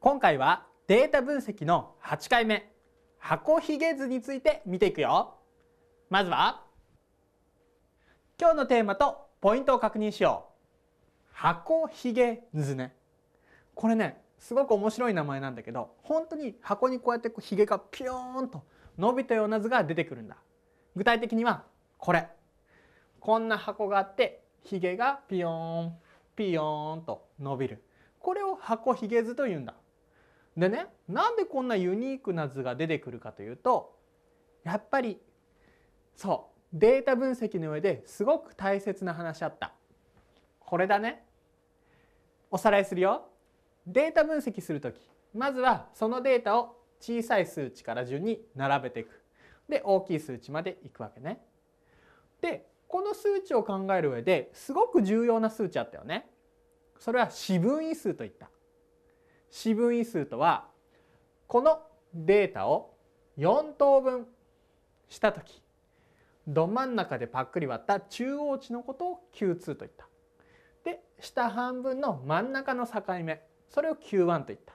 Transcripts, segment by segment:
今回はデータ分析の8回目箱ひげ図について見ていくよまずは今日のテーマとポイントを確認しよう箱ひげ図ねこれねすごく面白い名前なんだけど本当に箱にこうやってひげがピヨーンと伸びたような図が出てくるんだ具体的にはこれこんな箱があってひげがピヨーンピヨーンと伸びるこれを箱ひげ図というんだでねなんでこんなユニークな図が出てくるかというとやっぱりそうデータ分析の上ですごく大切な話あった。これだね。おさらいするよ。データ分析する時、まずはそのデータを小さい数値から順に並べていく。で大きい数値までいくわけね。でこの数値を考える上ですごく重要な数値あったよね。それは四分位数といった。四分位数とはこのデータを4等分した時ど真ん中でパックリ割った中央値のことを Q2 といった。で下半分の真ん中の境目それを Q1 と言った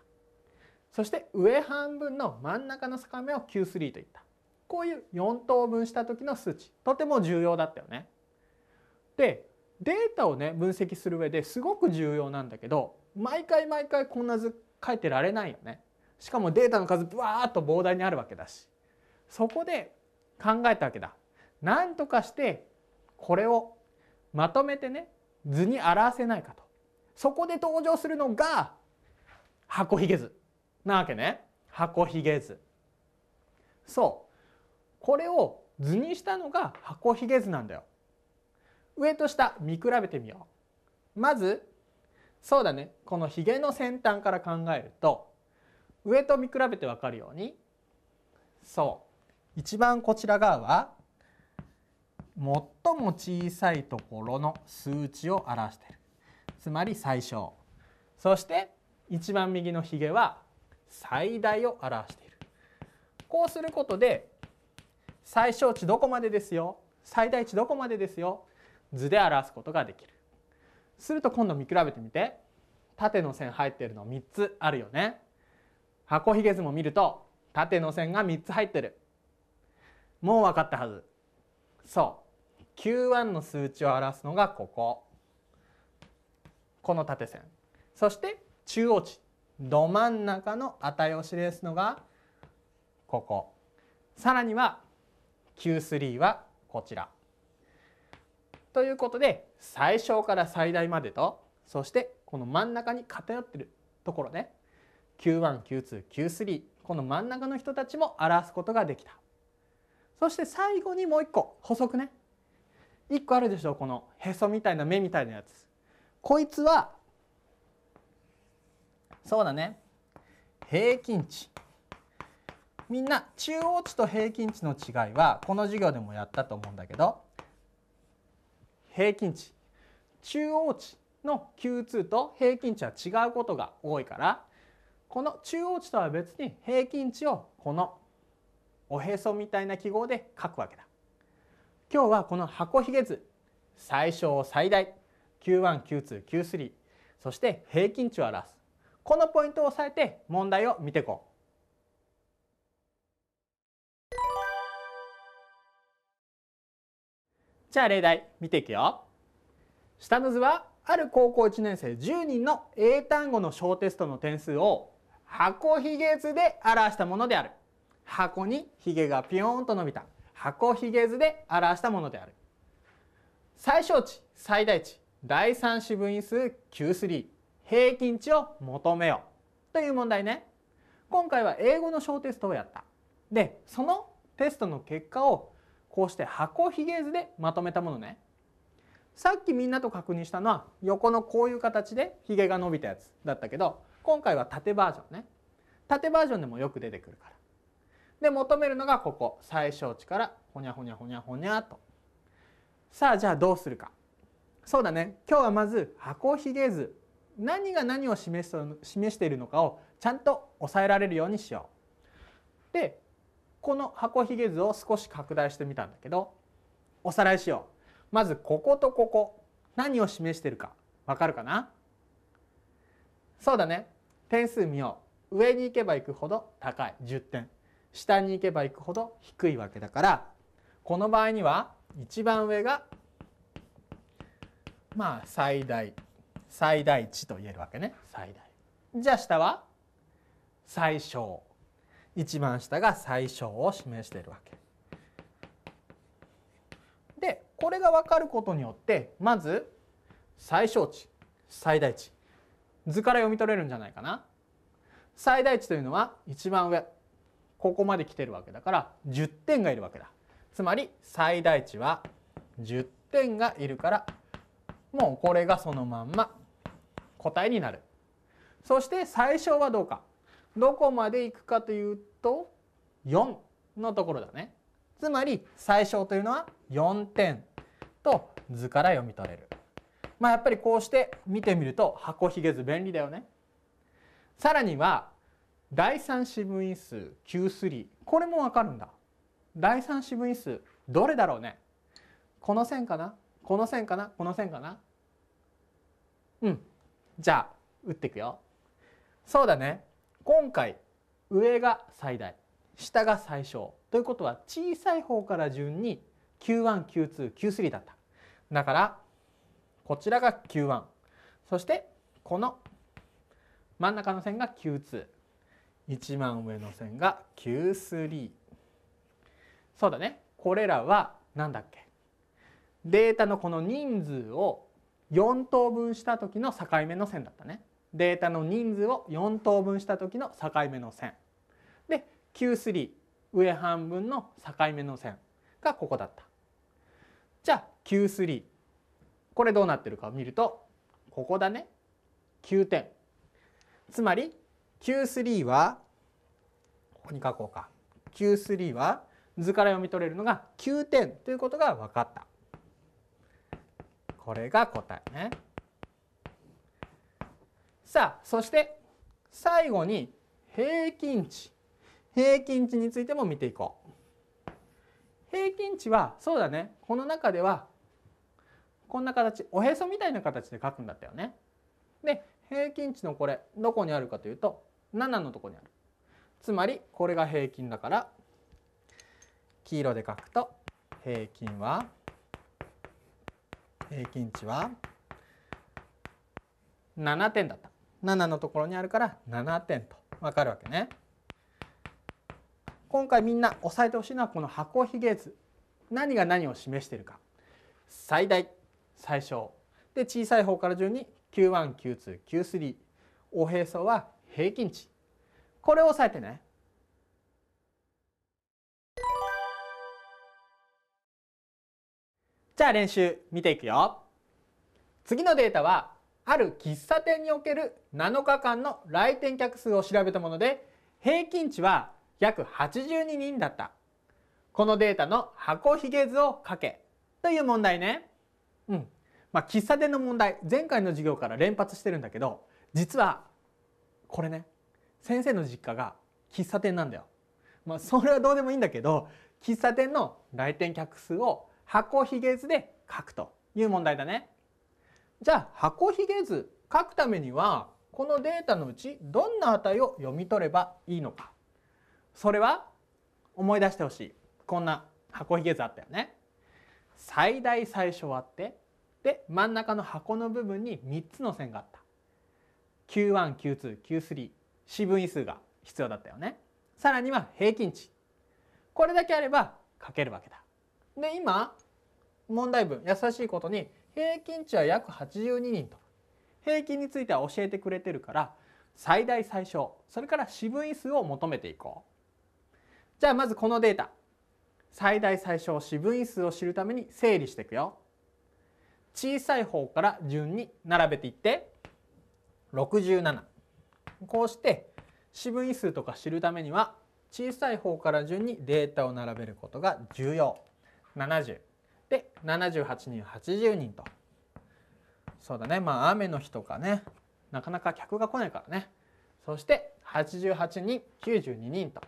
そして上半分の真ん中の境目を Q3 と言ったこういう4等分した時の数値とても重要だったよね。でデータをね分析する上ですごく重要なんだけど毎回毎回こんな図書いてられないよね。しかもデータの数ブワーッと膨大にあるわけだしそこで考えたわけだ。なんとかしてこれをまとめてね図に表せないかと。そこで登場するのが箱ひげ図なわけね。箱ひげ図。そうこれを図にしたのが箱ひげ図なんだよ。上と下見比べてみよう。まずそうだねこのヒゲの先端から考えると上と見比べて分かるようにそう一番こちら側は最も小さいところの数値を表しているつまり最小そして一番右のヒゲは最大を表しているこうすることで最小値どこまでですよ最大値どこまでですよ図で表すことができるすると今度見比べてみて縦の線入ってるの3つあるよね。箱ひげ図も見ると縦の線が3つ入ってる。もう分かったはず。そう Q1 の数値を表すのがここ。この縦線。そして中央値ど真ん中の値を示すのがここ。さらには Q3 はこちら。ということで最小から最大までとそしてこの真ん中に偏ってるところね Q1Q2Q3 この真ん中の人たちも表すことができたそして最後にもう一個補足ね一個あるでしょこのへそみたいな目みたいなやつこいつはそうだね平均値みんな中央値と平均値の違いはこの授業でもやったと思うんだけど平均値中央値の Q2 と平均値は違うことが多いからこの中央値とは別に平均値をこのおへそみたいな記号で書くわけだ。今日はこの箱ひげ図最小最大 Q1Q2Q3 そして平均値を表すこのポイントを押さえて問題を見ていこう。じゃあ例題見ていくよ。下の図はある高校1年生10人の英単語の小テストの点数を箱ひげ図で表したものである箱にひげがピヨーンと伸びた箱ひげ図で表したものである最小値最大値第三四分位数 Q3 平均値を求めようという問題ね今回は英語の小テストをやったでそのテストの結果をこうして箱ひげ図でまとめたものねさっきみんなと確認したのは横のこういう形でひげが伸びたやつだったけど今回は縦バージョンね縦バージョンでもよく出てくるからで求めるのがここ最小値からほにゃほにゃほにゃほにゃとさあじゃあどうするかそうだね今日はまず箱ひげ図何が何を示す示しているのかをちゃんと抑えられるようにしようでこの箱ひげ図を少し拡大してみたんだけどおさらいしようまずこことここ何を示してるかわかるかなそうだね点数見よう上に行けば行くほど高い10点下に行けば行くほど低いわけだからこの場合には一番上がまあ最大最大値と言えるわけね最大じゃあ下は最小一番下が最小を示しているわけこれが分かることによってまず最小値最大値図から読み取れるんじゃないかな。最大値というのは一番上ここまで来てるわけだから10点がいるわけだ。つまり最大値は10点がいるからもうこれがそのまんま答えになる。そして最小はどうか。どこまでいくかというと4のところだね。つまり最小というのは4点と図から読み取れる。まあ、やっぱりこうして見てみると箱ひげ図便利だよね。さらには第三四分位数 Q3 これもわかるんだ。第三四分位数どれだろうねこの線かなこの線かなこの線かなうんじゃあ打っていくよ。そうだね今回上が最大下が最小ということは小さい方から順に Q1、Q2、Q3 だった。だから、こちらが Q1。そして、この真ん中の線が Q2。一番上の線が Q3。そうだね。これらは、何だっけデータのこの人数を4等分した時の境目の線だったね。データの人数を4等分した時の境目の線。で、Q3、上半分の境目の線がここだった。じゃあ Q3 これどうなってるかを見るとここだね9点つまり Q3 はここに書こうか Q3 は図から読み取れるのが9点ということが分かったこれが答えねさあそして最後に平均値平均値についても見ていこう平均値はそうだねこの中ではこんな形おへそみたいな形で書くんだったよね。で平均値のこれどこにあるかというと7のとこにある。つまりこれが平均だから黄色で書くと平均は平均値は7点だった7のところにあるから7点と分かるわけね。今回みんな押さえてほしいのはこの箱ひげ図何が何を示しているか最大最小で小さい方から順に919229おへそは平均値これを押さえてね。じゃあ練習見ていくよ。次のデータはある喫茶店における7日間の来店客数を調べたもので平均値は約82人だった。このデータの箱ひげ図を書けという問題ね。うん。まあ、喫茶店の問題、前回の授業から連発してるんだけど、実は、これね、先生の実家が喫茶店なんだよ。まあ、それはどうでもいいんだけど、喫茶店の来店客数を箱ひげ図で書くという問題だね。じゃあ、箱ひげ図書くためには、このデータのうちどんな値を読み取ればいいのか。それは思い出してほしいこんな箱ひげ図あったよね最大最小あってで真ん中の箱の部分に3つの線があった Q1Q2Q3 四分位数が必要だったよねさらには平均値これだけあれば書けるわけだで今問題文優しいことに平均値は約82人と平均については教えてくれてるから最大最小それから四分位数を求めていこうじゃあまずこのデータ最大最小四分位数を知るために整理していくよ。小さい方から順に並べていって67こうして四分位数とか知るためには小さい方から順にデータを並べることが重要70で78人80人とそうだねまあ雨の日とかねなかなか客が来ないからねそして88人92人と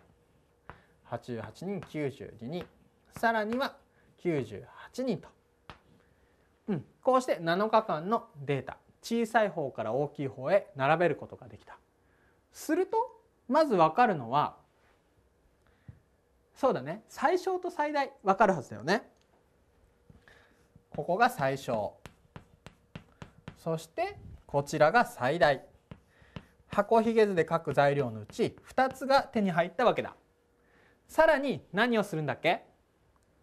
88人92人さらには98人と、うん、こうして7日間のデータ小さい方から大きい方へ並べることができたするとまず分かるのはそうだね最小と最大分かるはずだよねここが最小そしてこちらが最大箱ひげ図で書く材料のうち2つが手に入ったわけださらに何をするんだっけ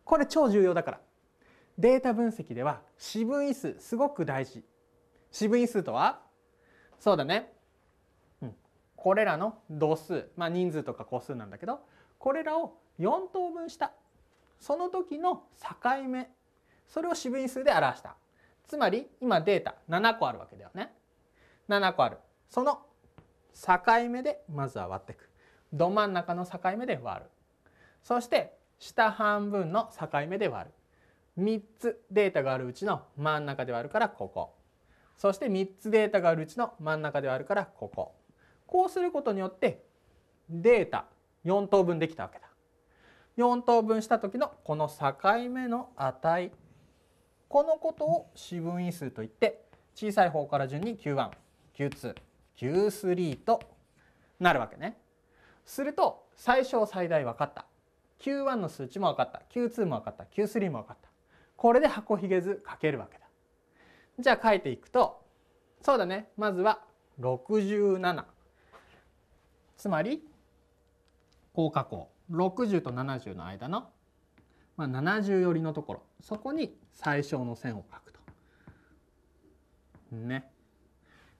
これ超重要だからデータ分析では四分位数すごく大事四分位数とはそうだね、うん、これらの度数まあ人数とか個数なんだけどこれらを4等分したその時の境目それを四分位数で表したつまり今データ7個あるわけだよね7個あるその境目でまずは割っていくど真ん中の境目で割るそして下半分の境目で割る3つデータがあるうちの真ん中で割るからここそして3つデータがあるうちの真ん中で割るからこここうすることによってデータ4等分できたわけだ4等分した時のこの境目の値このことを四分位数といって小さい方から順に q1q2q3 となるわけね。すると最小最大分かった。Q1 の数値も分かった Q2 も分かった Q3 も分かったこれで箱ひげ図書けるわけだじゃあ書いていくとそうだねまずは67つまり高加工60と70の間の、まあ、70寄りのところそこに最小の線を書くと。ね。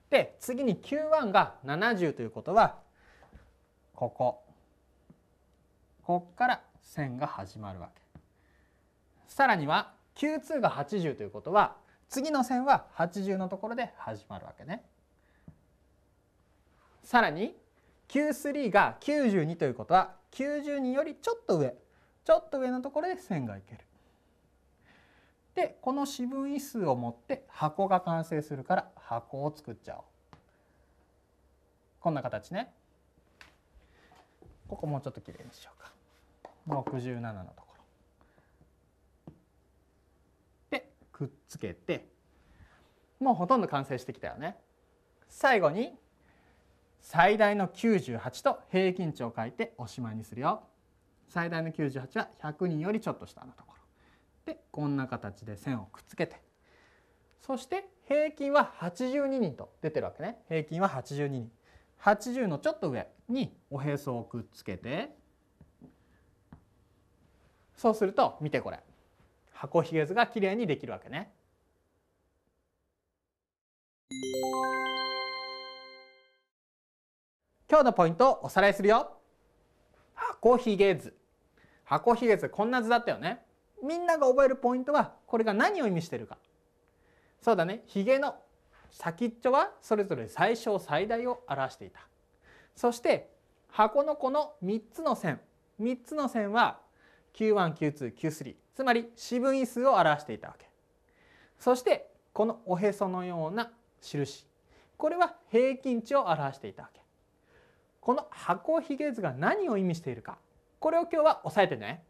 で次に Q1 が70ということはこここっから線が始まるわけさらには Q2 が80ということは次の線は80のところで始まるわけねさらに Q3 が92ということは92よりちょっと上ちょっと上のところで線がいけるでこの四分位数を持って箱が完成するから箱を作っちゃおうこんな形ねここもうちょっときれいにしようか。67のところでくっつけてもうほとんど完成してきたよね。最後に最大の98と平均値を書いておしまいにするよ。最大の98は100人よりちょっと下のところでこんな形で線をくっつけてそして平均は82人と出てるわけね平均は82人80のちょっと上におへそをくっつけてそうすると見てこれ箱ひげ図がきれいにできるわけね。今日のポイントをおさらいするよ。箱ひげ図。箱ひげ図こんな図だったよね。みんなが覚えるポイントはこれが何を意味してるか。そうだね。ひげの先っちょはそれぞれ最小最大を表していた。そして箱のこの3つの線3つの線は Q1、Q2、Q3 つまり四分位数を表していたわけそしてこのおへそのような印これは平均値を表していたわけこの箱ひげ図が何を意味しているかこれを今日は押さえてね